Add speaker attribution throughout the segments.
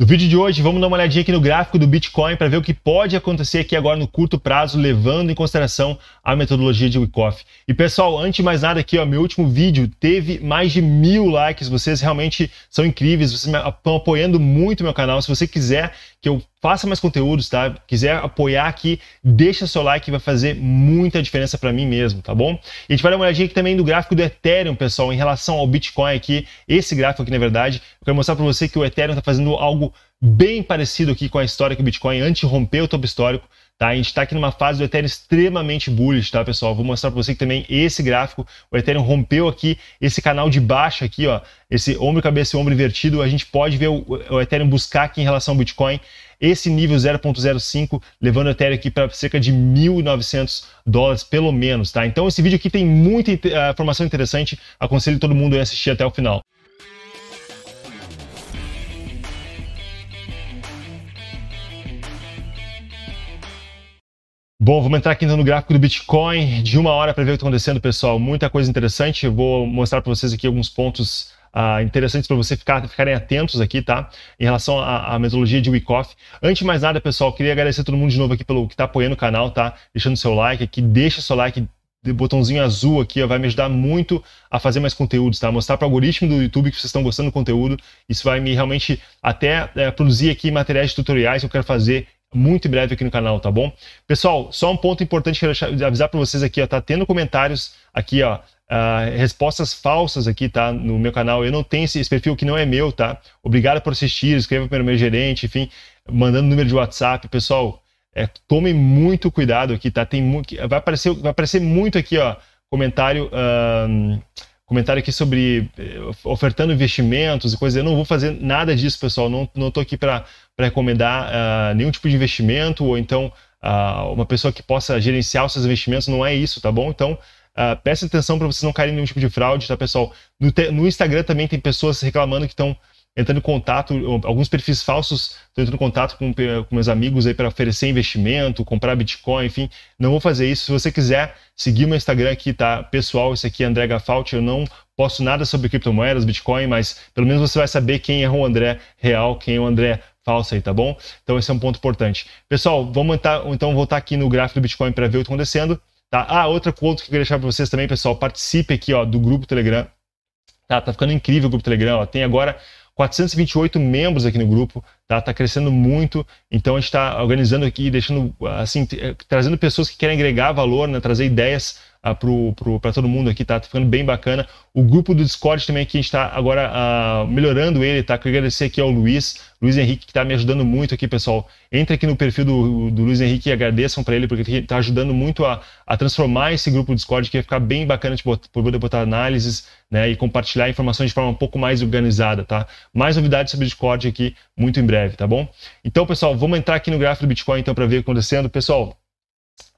Speaker 1: No vídeo de hoje, vamos dar uma olhadinha aqui no gráfico do Bitcoin para ver o que pode acontecer aqui agora no curto prazo, levando em consideração a metodologia de Wyckoff. E pessoal, antes de mais nada aqui, ó, meu último vídeo teve mais de mil likes, vocês realmente são incríveis, vocês estão apoiando muito meu canal. Se você quiser que eu faça mais conteúdos, tá? Quiser apoiar aqui, deixa seu like, vai fazer muita diferença para mim mesmo, tá bom? E a gente vai dar uma olhadinha aqui também do gráfico do Ethereum, pessoal, em relação ao Bitcoin aqui, esse gráfico aqui, na verdade, eu quero mostrar para você que o Ethereum está fazendo algo bem parecido aqui com a história que o Bitcoin antes rompeu o topo histórico, Tá? A gente está aqui numa fase do Ethereum extremamente bullish, tá, pessoal? Vou mostrar para você que também esse gráfico, o Ethereum rompeu aqui esse canal de baixa aqui, ó, esse ombro cabeça e ombro invertido, a gente pode ver o, o Ethereum buscar aqui em relação ao Bitcoin esse nível 0.05, levando o Ethereum aqui para cerca de 1.900 dólares, pelo menos, tá? Então esse vídeo aqui tem muita uh, informação interessante, aconselho todo mundo a assistir até o final. Bom, vamos entrar aqui no gráfico do Bitcoin de uma hora para ver o que está acontecendo, pessoal. Muita coisa interessante. Eu vou mostrar para vocês aqui alguns pontos uh, interessantes para vocês ficar, ficarem atentos aqui, tá? Em relação à, à metodologia de Wyckoff. Antes de mais nada, pessoal, queria agradecer a todo mundo de novo aqui pelo que está apoiando o canal, tá? Deixando seu like aqui, deixa seu like, botãozinho azul aqui, ó, vai me ajudar muito a fazer mais conteúdos, tá? Mostrar para o algoritmo do YouTube que vocês estão gostando do conteúdo. Isso vai me realmente até é, produzir aqui materiais tutoriais que eu quero fazer muito em breve aqui no canal, tá bom? Pessoal, só um ponto importante que eu avisar para vocês aqui, ó, tá tendo comentários aqui, ó, uh, respostas falsas aqui, tá? No meu canal, eu não tenho esse, esse perfil que não é meu, tá? Obrigado por assistir, escreva para o meu gerente, enfim, mandando número de WhatsApp, pessoal. É, tomem muito cuidado aqui, tá? Tem vai aparecer, vai aparecer muito aqui, ó, comentário. Uh, comentário aqui sobre eh, ofertando investimentos e coisas. Eu não vou fazer nada disso, pessoal. Não estou aqui para recomendar uh, nenhum tipo de investimento ou então uh, uma pessoa que possa gerenciar os seus investimentos. Não é isso, tá bom? Então, uh, peça atenção para vocês não caírem em nenhum tipo de fraude, tá, pessoal? No, te, no Instagram também tem pessoas reclamando que estão entrando em contato, alguns perfis falsos estão entrando em contato com, com meus amigos aí para oferecer investimento, comprar Bitcoin, enfim. Não vou fazer isso. Se você quiser seguir meu Instagram aqui, tá? Pessoal, esse aqui é André Gafalti. Eu não posto nada sobre criptomoedas, Bitcoin, mas pelo menos você vai saber quem é o André real, quem é o André falso aí, tá bom? Então esse é um ponto importante. Pessoal, vamos então voltar aqui no gráfico do Bitcoin para ver o que está acontecendo. Tá? Ah, outra conta que eu queria deixar para vocês também, pessoal, participe aqui ó, do grupo Telegram. Tá, tá ficando incrível o grupo Telegram. Ó. Tem agora 428 membros aqui no grupo, tá? Tá crescendo muito. Então a gente está organizando aqui, deixando assim, eh, trazendo pessoas que querem agregar valor, né? trazer ideias ah, para todo mundo aqui, tá? tá? ficando bem bacana. O grupo do Discord também que a gente está agora ah, melhorando ele, tá? Quero agradecer aqui ao Luiz, Luiz Henrique, que está me ajudando muito aqui, pessoal. entre aqui no perfil do, do Luiz Henrique e agradeçam para ele, porque está ajudando muito a, a, transformar esse grupo do Discord, que vai ficar bem bacana de botar, poder botar análises né, e compartilhar informações de forma um pouco mais organizada, tá? Mais novidades sobre o Discord aqui muito em breve, tá bom? Então, pessoal, vamos entrar aqui no gráfico do Bitcoin então para ver o que tá acontecendo. Pessoal,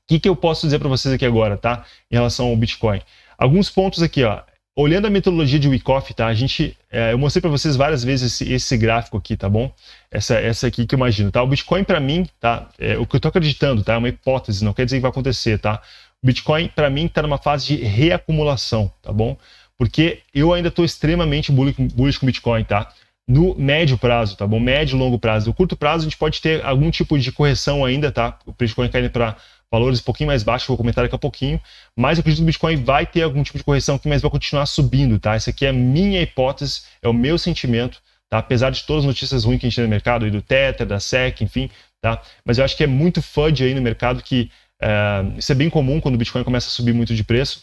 Speaker 1: que, que eu posso dizer para vocês aqui agora, tá? Em relação ao Bitcoin. Alguns pontos aqui, ó. Olhando a metodologia de Wyckoff, tá? A gente, é, eu mostrei para vocês várias vezes esse, esse, gráfico aqui, tá bom? Essa, essa aqui que eu imagino, tá? O Bitcoin para mim, tá? É, o que eu tô acreditando, tá? É uma hipótese, não quer dizer que vai acontecer, tá? O Bitcoin para mim está numa fase de reacumulação, tá bom? Porque eu ainda estou extremamente bullish, bullish com o Bitcoin, tá? no médio prazo, tá bom? Médio e longo prazo. No curto prazo, a gente pode ter algum tipo de correção ainda, tá? O Bitcoin caindo para valores um pouquinho mais baixos, vou comentar daqui a pouquinho, mas eu acredito que o Bitcoin vai ter algum tipo de correção aqui, mas vai continuar subindo, tá? Essa aqui é a minha hipótese, é o meu sentimento, tá? Apesar de todas as notícias ruins que a gente tem no mercado, aí do Tether, da SEC, enfim, tá? Mas eu acho que é muito FUD aí no mercado que eh, isso é bem comum quando o Bitcoin começa a subir muito de preço,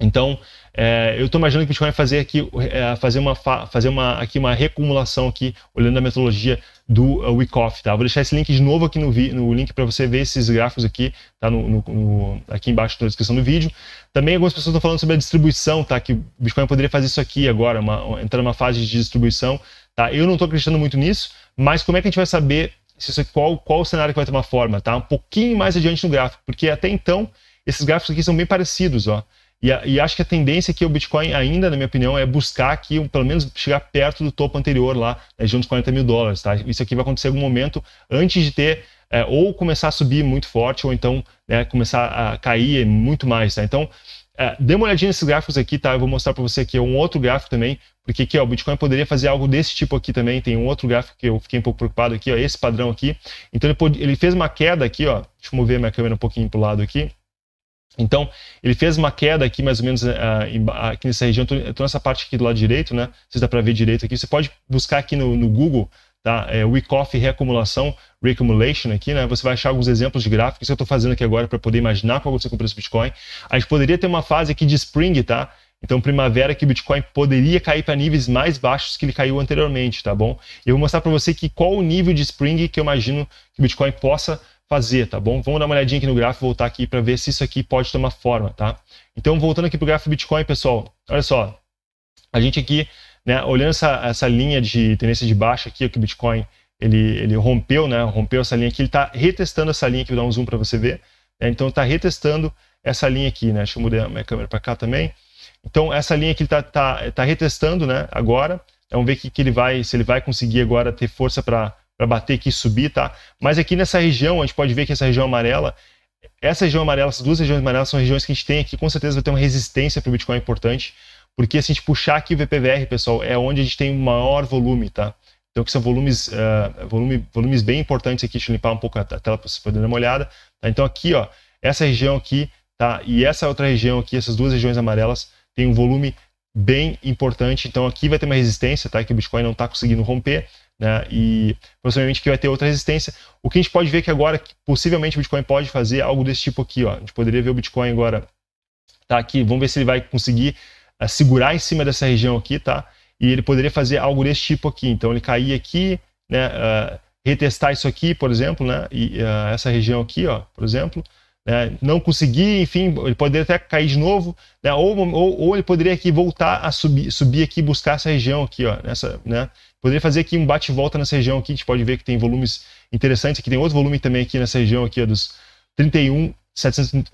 Speaker 1: então, é, eu estou imaginando que o Bitcoin vai fazer aqui, é, fazer uma, fazer uma, aqui uma recumulação aqui, olhando a metodologia do uh, Wyckoff, tá? Vou deixar esse link de novo aqui no, no link para você ver esses gráficos aqui, tá? No, no, no, aqui embaixo na descrição do vídeo. Também algumas pessoas estão falando sobre a distribuição, tá? Que o Bitcoin poderia fazer isso aqui agora, uma, entrar numa fase de distribuição, tá? Eu não estou acreditando muito nisso, mas como é que a gente vai saber se isso, qual, qual o cenário que vai uma forma, tá? Um pouquinho mais adiante no gráfico, porque até então esses gráficos aqui são bem parecidos, ó. E, e, acho que a tendência aqui é o Bitcoin ainda, na minha opinião, é buscar aqui, pelo menos chegar perto do topo anterior lá, né, junto dos 40 mil dólares, tá? Isso aqui vai acontecer em algum momento antes de ter é, ou começar a subir muito forte, ou então né, começar a cair muito mais, tá? Então, é, dê uma olhadinha nesses gráficos aqui, tá? Eu vou mostrar para você aqui é um outro gráfico também, porque aqui, ó, o Bitcoin poderia fazer algo desse tipo aqui também. Tem um outro gráfico que eu fiquei um pouco preocupado aqui, ó, esse padrão aqui. Então, ele, pode, ele fez uma queda aqui, ó. Deixa eu mover minha câmera um pouquinho para o lado aqui então, ele fez uma queda aqui, mais ou menos, uh, aqui nessa região. Estou nessa parte aqui do lado direito, né? Você dá para ver direito aqui. Você pode buscar aqui no, no Google, tá? É, week off reacumulação, reaccumulation aqui, né? Você vai achar alguns exemplos de gráficos que eu estou fazendo aqui agora para poder imaginar qual você comprou o preço Bitcoin. A gente poderia ter uma fase aqui de spring, tá? Então, primavera que o Bitcoin poderia cair para níveis mais baixos que ele caiu anteriormente, tá bom? Eu vou mostrar para você que qual o nível de spring que eu imagino que o Bitcoin possa fazer, tá bom? Vamos dar uma olhadinha aqui no gráfico, voltar aqui para ver se isso aqui pode tomar forma, tá? Então, voltando aqui para o gráfico Bitcoin, pessoal, olha só. A gente aqui, né, olhando essa, essa linha de tendência de baixa aqui, que o Bitcoin ele, ele rompeu, né? Rompeu essa linha aqui, ele está retestando essa linha aqui, vou dar um zoom para você ver. Né? Então, está retestando essa linha aqui, né? Deixa eu mudar a minha câmera para cá também. Então, essa linha aqui ele está tá, tá retestando, né, agora. Então, vamos ver que, que ele vai, se ele vai conseguir agora ter força para para bater aqui e subir, tá? Mas aqui nessa região, a gente pode ver que essa região amarela, essa região amarela, essas duas regiões amarelas são regiões que a gente tem aqui, com certeza vai ter uma resistência para o Bitcoin importante, porque se a gente puxar aqui o VPVR, pessoal, é onde a gente tem o maior volume, tá? Então, que são volumes, uh, volume, volumes bem importantes aqui. Deixa eu limpar um pouco a tela para você poder dar uma olhada. Tá? Então, aqui, ó, essa região aqui, tá? E essa outra região aqui, essas duas regiões amarelas, tem um volume bem importante. Então, aqui vai ter uma resistência, tá? Que o Bitcoin não está conseguindo romper né? E possivelmente que vai ter outra resistência. O que a gente pode ver é que agora, possivelmente, o Bitcoin pode fazer algo desse tipo aqui, ó. A gente poderia ver o Bitcoin agora, tá aqui, vamos ver se ele vai conseguir uh, segurar em cima dessa região aqui, tá? E ele poderia fazer algo desse tipo aqui. Então ele cair aqui, né? Uh, retestar isso aqui, por exemplo, né? E uh, essa região aqui, ó, por exemplo né, não conseguir, enfim, ele poderia até cair de novo, né, ou, ou, ou, ele poderia aqui voltar a subir, subir aqui, buscar essa região aqui, ó, nessa, né, poderia fazer aqui um bate-volta nessa região aqui, a gente pode ver que tem volumes interessantes, aqui tem outro volume também aqui nessa região aqui, ó, dos 31,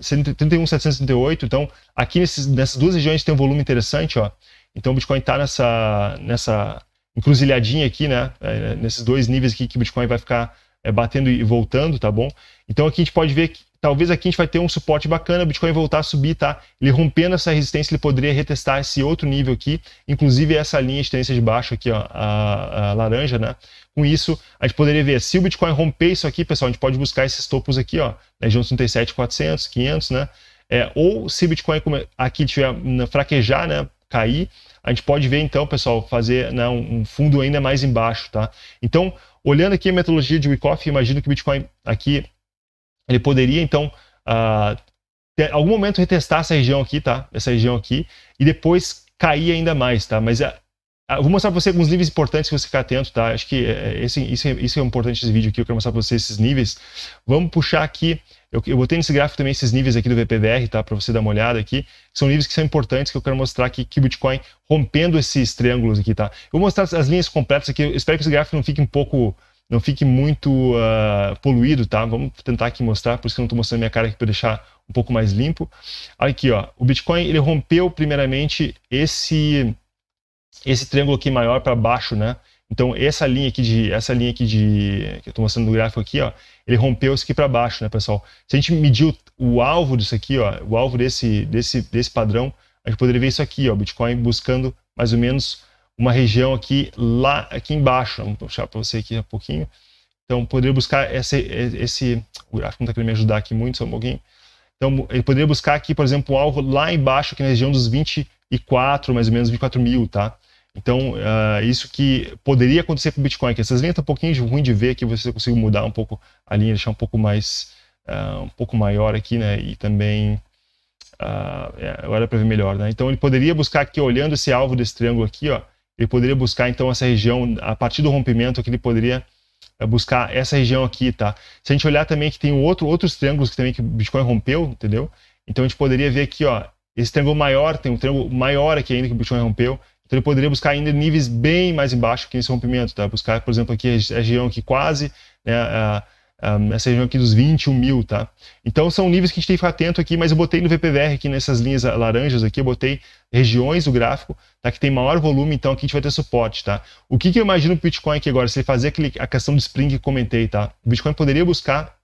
Speaker 1: 31,738, então aqui nesses, nessas duas regiões tem um volume interessante, ó, então o Bitcoin está nessa, nessa encruzilhadinha aqui, né, é, nesses dois níveis aqui que o Bitcoin vai ficar é, batendo e voltando, tá bom? Então aqui a gente pode ver que talvez aqui a gente vai ter um suporte bacana, o Bitcoin voltar a subir, tá? Ele rompendo essa resistência, ele poderia retestar esse outro nível aqui, inclusive essa linha de tendência de baixo aqui, ó, a, a laranja, né? Com isso, a gente poderia ver, se o Bitcoin romper isso aqui, pessoal, a gente pode buscar esses topos aqui, ó, região né, 37, 400, 500, né? É, ou se o Bitcoin aqui tiver né, fraquejar, né, cair, a gente pode ver então, pessoal, fazer né, um fundo ainda mais embaixo, tá? Então, olhando aqui a metodologia de Wyckoff, imagino que o Bitcoin aqui ele poderia então uh, algum momento retestar essa região aqui, tá? Essa região aqui e depois cair ainda mais, tá? Mas uh, uh, vou mostrar para você alguns níveis importantes que você ficar atento, tá? Acho que eh, eh, esse, isso, é, isso é importante esse vídeo aqui, eu quero mostrar para você esses níveis. Vamos puxar aqui, eu, eu botei nesse gráfico também esses níveis aqui do VPVR, tá? Para você dar uma olhada aqui. São níveis que são importantes que eu quero mostrar aqui que o Bitcoin rompendo esses triângulos aqui, tá? Eu vou mostrar as linhas completas aqui, eu espero que esse gráfico não fique um pouco não fique muito uh, poluído, tá? Vamos tentar aqui mostrar, por isso que eu não estou mostrando minha cara aqui para deixar um pouco mais limpo. Aqui, ó, o Bitcoin ele rompeu primeiramente esse esse triângulo aqui maior para baixo, né? Então essa linha aqui de essa linha aqui de que eu estou mostrando no gráfico aqui, ó, ele rompeu isso aqui para baixo, né, pessoal? Se a gente medir o, o, alvo disso aqui, ó, o alvo desse desse desse padrão, a gente poderia ver isso aqui, ó, Bitcoin buscando mais ou menos uma região aqui lá aqui embaixo. Vamos puxar para você aqui um pouquinho. Então, poderia buscar esse, esse o gráfico não está querendo me ajudar aqui muito, só um pouquinho. Então, ele poderia buscar aqui, por exemplo, um alvo lá embaixo, aqui na região dos 24, mais ou menos 24 mil, tá? Então, uh, isso que poderia acontecer com o Bitcoin, que essas linhas estão tá um pouquinho ruim de ver, que você consiga mudar um pouco a linha, deixar um pouco mais, uh, um pouco maior aqui, né? E também Uh, é, agora é para ver melhor, né? Então ele poderia buscar aqui olhando esse alvo desse triângulo aqui, ó, ele poderia buscar então essa região, a partir do rompimento que ele poderia eh, buscar essa região aqui, tá? Se a gente olhar também que tem outro, outros triângulos que também que o Bitcoin rompeu, entendeu? Então a gente poderia ver aqui, ó, esse triângulo maior, tem um triângulo maior aqui ainda que o Bitcoin rompeu, então ele poderia buscar ainda níveis bem mais embaixo que esse rompimento, tá? Buscar, por exemplo, aqui a região aqui quase, né, um, essa região aqui dos 21 mil, tá? Então são níveis que a gente tem que ficar atento aqui, mas eu botei no VPVR aqui nessas linhas laranjas aqui, eu botei regiões do gráfico, tá? Que tem maior volume, então aqui a gente vai ter suporte, tá? O que, que eu imagino o Bitcoin aqui agora, se ele fazer aquele, a questão do Spring que comentei, tá? O Bitcoin poderia buscar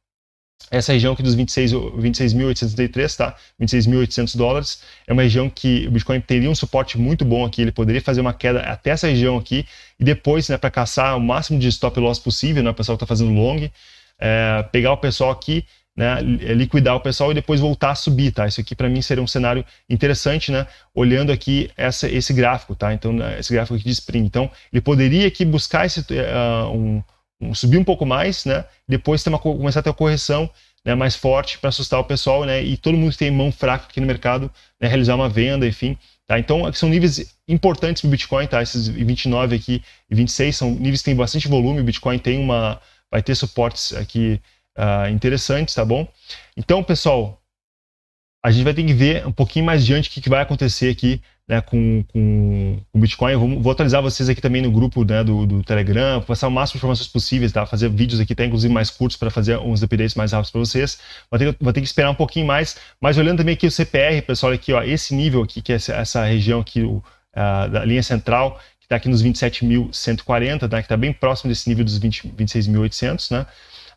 Speaker 1: essa região aqui dos 26.833, 26 tá? 26.800 dólares. É uma região que o Bitcoin teria um suporte muito bom aqui. Ele poderia fazer uma queda até essa região aqui e depois, né, para caçar o máximo de stop loss possível, né? O pessoal que tá fazendo long é, pegar o pessoal aqui, né, liquidar o pessoal e depois voltar a subir, tá? Isso aqui para mim seria um cenário interessante, né? Olhando aqui essa, esse gráfico, tá? Então, né, esse gráfico aqui de Spring. Então, ele poderia aqui buscar esse, uh, um, um, subir um pouco mais, né? Depois ter uma, começar a ter uma correção né, mais forte para assustar o pessoal, né? E todo mundo que tem mão fraca aqui no mercado, né, realizar uma venda, enfim. Tá? Então, são níveis importantes para o Bitcoin, tá? Esses 29 aqui e 26 são níveis que têm bastante volume. O Bitcoin tem uma vai ter suportes aqui uh, interessantes, tá bom? Então, pessoal, a gente vai ter que ver um pouquinho mais diante o que, que vai acontecer aqui né, com, com o Bitcoin. Vou, vou atualizar vocês aqui também no grupo né, do, do Telegram, passar o máximo de informações possíveis, tá? fazer vídeos aqui, até inclusive mais curtos, para fazer uns updates mais rápidos para vocês. Vou ter, vou ter que esperar um pouquinho mais, mas olhando também aqui o CPR, pessoal, aqui, ó, esse nível aqui, que é essa, essa região aqui, o, a, ah, da linha central, está aqui nos 27.140, né, que está bem próximo desse nível dos 26.800, né?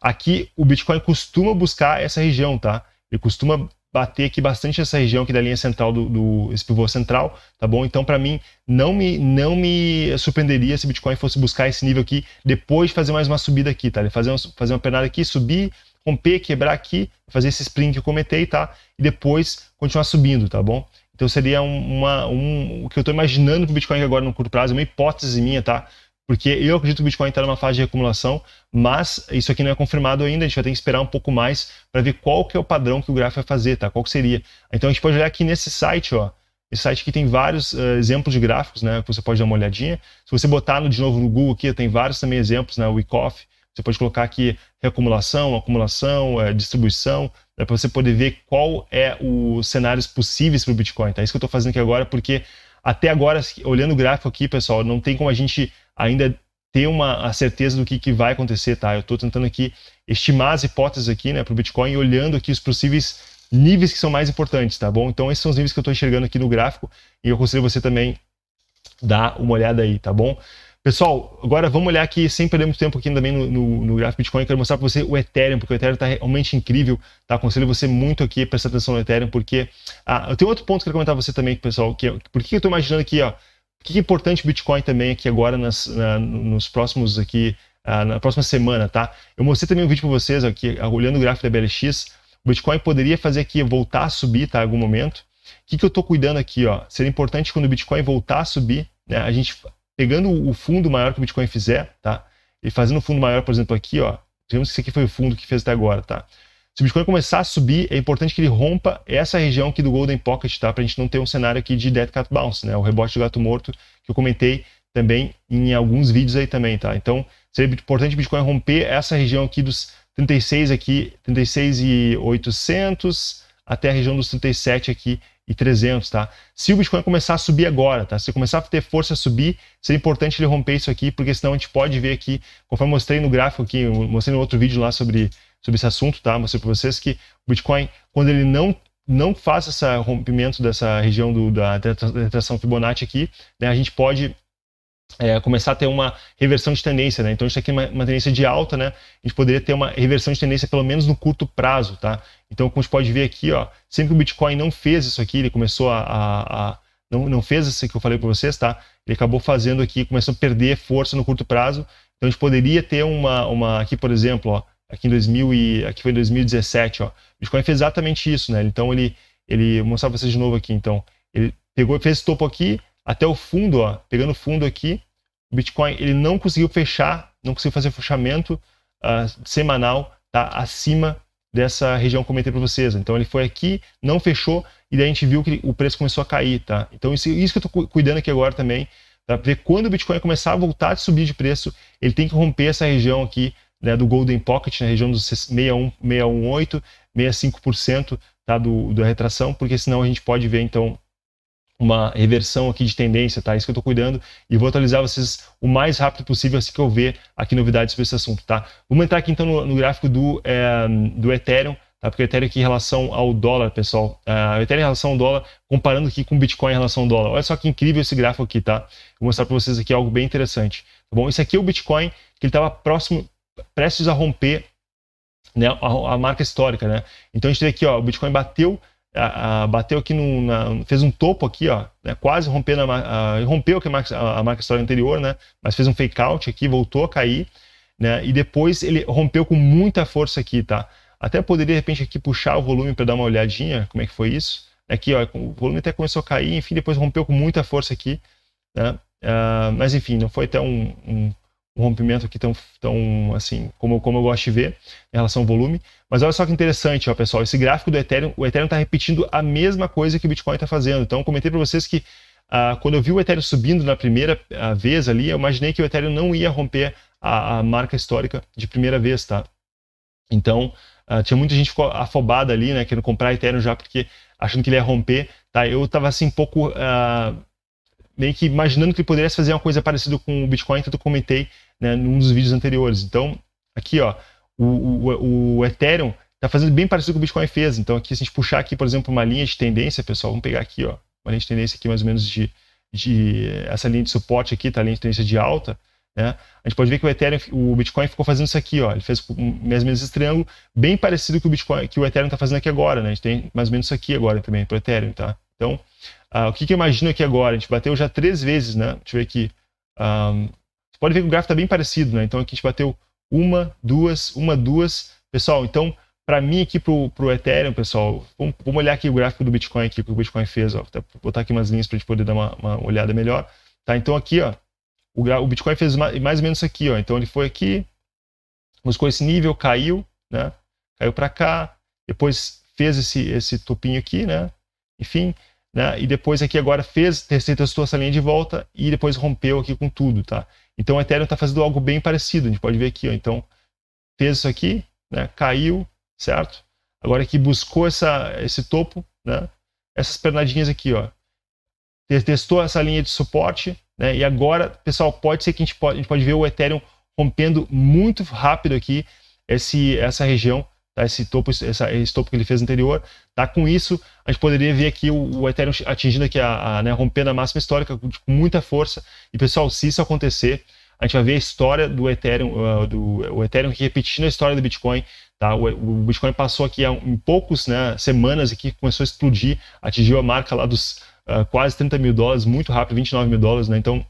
Speaker 1: Aqui o Bitcoin costuma buscar essa região, tá? Ele costuma bater aqui bastante essa região aqui da linha central do, do esse pivô central, tá bom? Então para mim não me não me surpreenderia se o Bitcoin fosse buscar esse nível aqui depois de fazer mais uma subida aqui, tá? Ele fazer uma, fazer uma pernada aqui, subir, romper, quebrar aqui, fazer esse sprint que eu comentei, tá? E depois continuar subindo, tá bom? Então seria uma, um, o que eu estou imaginando para o Bitcoin agora no curto prazo, é uma hipótese minha, tá? Porque eu acredito que o Bitcoin está numa fase de acumulação, mas isso aqui não é confirmado ainda, a gente vai ter que esperar um pouco mais para ver qual que é o padrão que o gráfico vai fazer, tá? Qual que seria. Então a gente pode olhar aqui nesse site, ó. Esse site aqui tem vários uh, exemplos de gráficos, né? Que você pode dar uma olhadinha. Se você botar no, de novo no Google aqui, tem vários também exemplos, né? O Wyckoff, você pode colocar aqui reacumulação, acumulação, eh, distribuição, é para você poder ver qual é os cenários possíveis para o Bitcoin. Tá? É isso que eu estou fazendo aqui agora, porque até agora, olhando o gráfico aqui, pessoal, não tem como a gente ainda ter uma a certeza do que, que vai acontecer, tá? Eu estou tentando aqui estimar as hipóteses aqui, né, para o Bitcoin, e olhando aqui os possíveis níveis que são mais importantes, tá bom? Então esses são os níveis que eu estou enxergando aqui no gráfico e eu aconselho você também dar uma olhada aí, tá bom? Pessoal, agora vamos olhar aqui, sem perder muito tempo aqui também no, no, no gráfico Bitcoin, quero mostrar para você o Ethereum, porque o Ethereum está realmente incrível, tá? Aconselho você muito aqui, prestar atenção no Ethereum, porque... Ah, eu tenho outro ponto que eu quero comentar para você também, pessoal, que é, por que eu estou imaginando aqui, ó, o que é importante o Bitcoin também aqui agora nas, na, nos próximos aqui, ah, na próxima semana, tá? Eu mostrei também um vídeo para vocês aqui, ah, olhando o gráfico da BLX, o Bitcoin poderia fazer aqui, voltar a subir, tá? Em algum momento. O que, que eu estou cuidando aqui, ó? Seria importante quando o Bitcoin voltar a subir, né? A gente pegando o fundo maior que o Bitcoin fizer, tá? E fazendo um fundo maior, por exemplo, aqui, ó. Digamos que esse aqui foi o fundo que fez até agora, tá? Se o Bitcoin começar a subir, é importante que ele rompa essa região aqui do Golden Pocket, tá? Para a gente não ter um cenário aqui de Dead Cat Bounce, né? O rebote do gato morto que eu comentei também em alguns vídeos aí também, tá? Então, seria importante o Bitcoin romper essa região aqui dos 36 aqui, 36 e 800 até a região dos 37 aqui e 300, tá? Se o Bitcoin começar a subir agora, tá? Se começar a ter força a subir, seria importante ele romper isso aqui, porque senão a gente pode ver aqui, conforme eu mostrei no gráfico aqui, mostrei no outro vídeo lá sobre, sobre esse assunto, tá? Mostrei para vocês que o Bitcoin, quando ele não não faz esse rompimento dessa região do, da retração Fibonacci aqui, né? A gente pode é, começar a ter uma reversão de tendência, né? Então isso aqui é uma, uma, tendência de alta, né? A gente poderia ter uma reversão de tendência pelo menos no curto prazo, tá? Então como a gente pode ver aqui, ó, sempre que o Bitcoin não fez isso aqui, ele começou a, a, a não, não fez isso que eu falei para vocês, tá? Ele acabou fazendo aqui, começou a perder força no curto prazo. Então a gente poderia ter uma, uma aqui por exemplo, ó, aqui em 2000 e aqui foi 2017, ó, o Bitcoin fez exatamente isso, né? Então ele ele vou mostrar para vocês de novo aqui, então ele pegou e fez esse topo aqui até o fundo, ó, pegando o fundo aqui, o Bitcoin ele não conseguiu fechar, não conseguiu fazer fechamento uh, semanal tá, acima dessa região que eu comentei para vocês. Então ele foi aqui, não fechou e daí a gente viu que o preço começou a cair, tá? Então isso, isso que eu estou cuidando aqui agora também, tá? para ver quando o Bitcoin começar a voltar a subir de preço, ele tem que romper essa região aqui né, do Golden Pocket, na região dos 61, 618, 65%, tá, do, da retração, porque senão a gente pode ver então uma reversão aqui de tendência, tá? É isso que eu estou cuidando e vou atualizar vocês o mais rápido possível assim que eu ver aqui novidades sobre esse assunto, tá? Vamos entrar aqui então no, no gráfico do, é, do Ethereum, tá? Porque o Ethereum aqui em relação ao dólar, pessoal, uh, o Ethereum em relação ao dólar, comparando aqui com o Bitcoin em relação ao dólar. Olha só que incrível esse gráfico aqui, tá? Vou mostrar para vocês aqui algo bem interessante, tá bom? Esse aqui é o Bitcoin que ele estava próximo, prestes a romper né, a, a marca histórica, né? Então a gente tem aqui, ó, o Bitcoin bateu a, a, bateu aqui no, na, fez um topo aqui, ó, né, quase rompendo a, a, rompeu que a marca, a, marca história anterior, né, mas fez um fake out aqui, voltou a cair, né, e depois ele rompeu com muita força aqui, tá? Até poderia de repente aqui puxar o volume para dar uma olhadinha, como é que foi isso? Aqui, ó, o volume até começou a cair, enfim, depois rompeu com muita força aqui, né? Uh, mas enfim, não foi até um, um um rompimento aqui tão, tão assim, como, como eu gosto de ver em relação ao volume. Mas olha só que interessante, ó, pessoal, esse gráfico do Ethereum, o Ethereum está repetindo a mesma coisa que o Bitcoin está fazendo. Então, eu comentei para vocês que ah, quando eu vi o Ethereum subindo na primeira ah, vez ali, eu imaginei que o Ethereum não ia romper a, a marca histórica de primeira vez, tá? Então, ah, tinha muita gente ficou afobada ali, né, querendo comprar Ethereum já porque achando que ele ia romper, tá? Eu estava assim um pouco ah, meio que imaginando que ele poderia fazer uma coisa parecida com o Bitcoin, então comentei né, num dos vídeos anteriores. Então, aqui, ó, o, o, o Ethereum está fazendo bem parecido com o Bitcoin fez. Então, aqui, se a gente puxar aqui, por exemplo, uma linha de tendência, pessoal, vamos pegar aqui, ó, uma linha de tendência aqui mais ou menos de, de essa linha de suporte aqui, tá, a linha de tendência de alta. Né? A gente pode ver que o Ethereum, o Bitcoin ficou fazendo isso aqui, ó. Ele fez mais ou menos esse triângulo, bem parecido com o Bitcoin, que o Ethereum está fazendo aqui agora, né? A gente tem mais ou menos isso aqui agora também para o Ethereum, tá? Então, uh, o que, que, eu imagino aqui agora? A gente bateu já três vezes, né? Deixa eu ver aqui. Um, Pode ver que o gráfico está bem parecido, né? Então aqui a gente bateu uma, duas, uma, duas. Pessoal, então, para mim aqui para o Ethereum, pessoal, vamos, vamos, olhar aqui o gráfico do Bitcoin aqui, que o Bitcoin fez, ó. Tá, vou botar aqui umas linhas para a gente poder dar uma, uma, olhada melhor. Tá, então aqui, ó, o, o Bitcoin fez mais, mais ou menos isso aqui, ó. Então ele foi aqui, buscou esse nível, caiu, né? Caiu para cá, depois fez esse, esse topinho aqui, né? Enfim, né? E depois aqui agora fez, testou essa linha de volta e depois rompeu aqui com tudo, tá? Então o Ethereum está fazendo algo bem parecido, a gente pode ver aqui, ó. Então fez isso aqui, né? Caiu, certo? Agora aqui buscou essa, esse topo, né? Essas pernadinhas aqui, ó. Testou essa linha de suporte, né? E agora, pessoal, pode ser que a gente pode, a gente pode ver o Ethereum rompendo muito rápido aqui esse, essa região Tá? Esse, topo, essa, esse topo que ele fez anterior. Tá? Com isso, a gente poderia ver aqui o, o Ethereum atingindo aqui, a, a né, rompendo a máxima histórica com tipo, muita força. E pessoal, se isso acontecer, a gente vai ver a história do Ethereum, uh, do, o Ethereum repetindo a história do Bitcoin. Tá? O, o Bitcoin passou aqui há, em poucos né, semanas aqui, começou a explodir, atingiu a marca lá dos uh, quase 30 mil dólares, muito rápido, 29 mil dólares. Né? Então,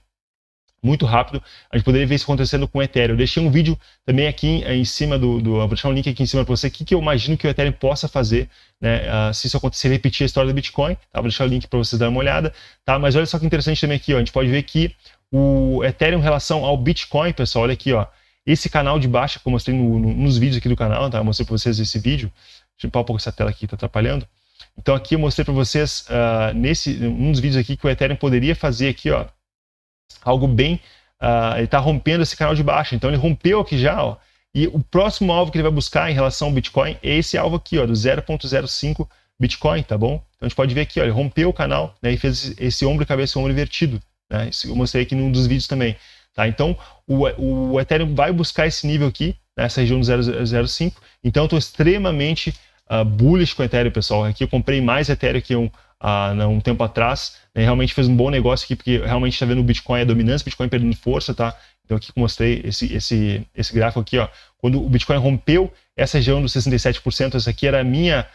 Speaker 1: muito rápido. A gente poderia ver isso acontecendo com o Ethereum. Eu deixei um vídeo também aqui em cima do, do vou deixar um link aqui em cima para você, o que, que eu imagino que o Ethereum possa fazer, né? Uh, se isso acontecer, repetir a história do Bitcoin, tá? Vou deixar o link para vocês darem uma olhada, tá? Mas olha só que interessante também aqui, ó. A gente pode ver que o Ethereum em relação ao Bitcoin, pessoal, olha aqui, ó. Esse canal de baixa que eu mostrei no, no, nos vídeos aqui do canal, tá? Eu mostrei para vocês esse vídeo. Deixa eu limpar um pouco essa tela aqui que tá atrapalhando. Então aqui eu mostrei para vocês uh, nesse um dos vídeos aqui que o Ethereum poderia fazer aqui, ó algo bem. Uh, ele está rompendo esse canal de baixo. Então ele rompeu aqui já, ó. E o próximo alvo que ele vai buscar em relação ao Bitcoin é esse alvo aqui, ó, do 0.05 Bitcoin, tá bom? Então a gente pode ver aqui, ó, ele rompeu o canal né, e fez esse ombro e cabeça ombro invertido. Né? Isso eu mostrei aqui num dos vídeos também. Tá? Então o, o Ethereum vai buscar esse nível aqui, nessa região do 0.05. Então eu estou extremamente uh, bullish com o Ethereum, pessoal. Aqui eu comprei mais Ethereum que um, uh, um tempo atrás. Né? Realmente fez um bom negócio aqui, porque realmente está vendo o Bitcoin a dominância, o Bitcoin perdendo força, tá? Então aqui que mostrei esse, esse, esse gráfico aqui, ó. Quando o Bitcoin rompeu essa região dos 67%, essa aqui era a minha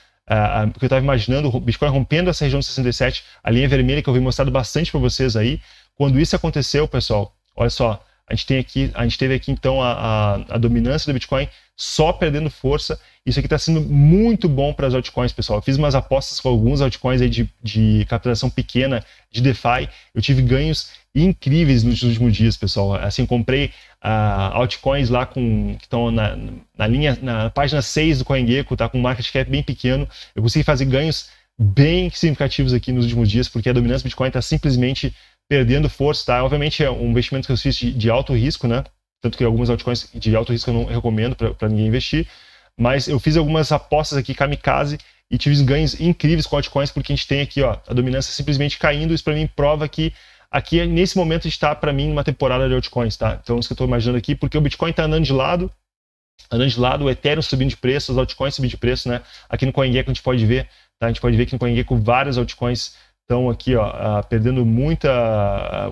Speaker 1: porque eu estava imaginando o Bitcoin rompendo essa região de 67, a linha vermelha que eu vi mostrado bastante para vocês aí. Quando isso aconteceu, pessoal, olha só, a gente, tem aqui, a gente teve aqui então a, a, a dominância do Bitcoin só perdendo força. Isso aqui está sendo muito bom para as altcoins, pessoal. Eu fiz umas apostas com alguns altcoins aí de, de capitalização pequena de DeFi. Eu tive ganhos incríveis nos últimos dias, pessoal. Assim, comprei uh, altcoins lá com que estão na, na linha, na página 6 do CoinGecko, tá com um market cap bem pequeno. Eu consegui fazer ganhos bem significativos aqui nos últimos dias, porque a dominância do Bitcoin está simplesmente perdendo força, tá? Obviamente é um investimento que eu fiz de, de alto risco, né? Tanto que algumas altcoins de alto risco eu não recomendo para ninguém investir. Mas eu fiz algumas apostas aqui, kamikaze, e tive ganhos incríveis com altcoins, porque a gente tem aqui ó, a dominância simplesmente caindo. Isso para mim prova que aqui, nesse momento, está para mim uma temporada de altcoins, tá? Então, isso que eu estou imaginando aqui, porque o Bitcoin está andando de lado, andando de lado, o Ethereum subindo de preço, os altcoins subindo de preço, né? Aqui no CoinGecko a gente pode ver, tá? A gente pode ver que no CoinGecko várias altcoins estão aqui ó, ah, perdendo muita,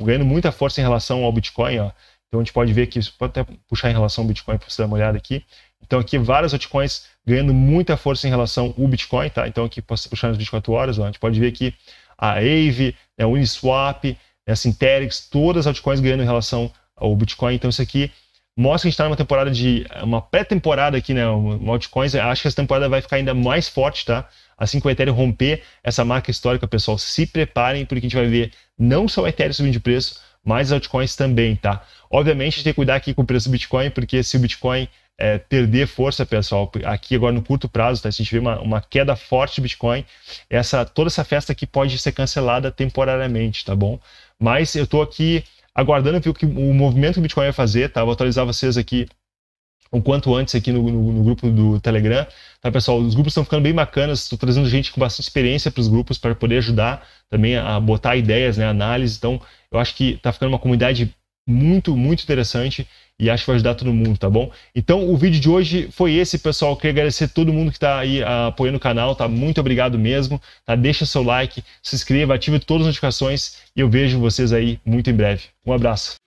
Speaker 1: ganhando muita força em relação ao Bitcoin. Ó. Então a gente pode ver que pode até puxar em relação ao Bitcoin para você dar uma olhada aqui. Então aqui várias altcoins ganhando muita força em relação ao Bitcoin, tá? Então aqui posso puxar nas 24 horas, ó, a gente pode ver que a Aave, a né, Uniswap, a né, Synterix, todas as altcoins ganhando em relação ao Bitcoin. Então isso aqui mostra que a gente está numa temporada de. uma pré-temporada aqui, né? Uma altcoins. Acho que essa temporada vai ficar ainda mais forte, tá? Assim que o Ethereum romper essa marca histórica, pessoal, se preparem, porque a gente vai ver não só o Ethereum subindo de preço, mas altcoins também, tá? Obviamente, a gente tem que cuidar aqui com o preço do Bitcoin, porque se o Bitcoin é, perder força, pessoal, aqui agora no curto prazo, tá? Se a gente vê uma, uma queda forte de Bitcoin, essa, toda essa festa aqui pode ser cancelada temporariamente, tá bom? Mas eu tô aqui aguardando ver o que o movimento que o Bitcoin vai fazer, tá? Vou atualizar vocês aqui o quanto antes aqui no, no, no, grupo do Telegram, tá pessoal? Os grupos estão ficando bem bacanas, estou trazendo gente com bastante experiência para os grupos para poder ajudar também a botar ideias, né, análise. Então, eu acho que está ficando uma comunidade muito, muito interessante e acho que vai ajudar todo mundo, tá bom? Então o vídeo de hoje foi esse, pessoal. Eu queria agradecer todo mundo que está aí ah, apoiando o canal, tá? Muito obrigado mesmo, tá? Deixa seu like, se inscreva, ative todas as notificações e eu vejo vocês aí muito em breve. Um abraço.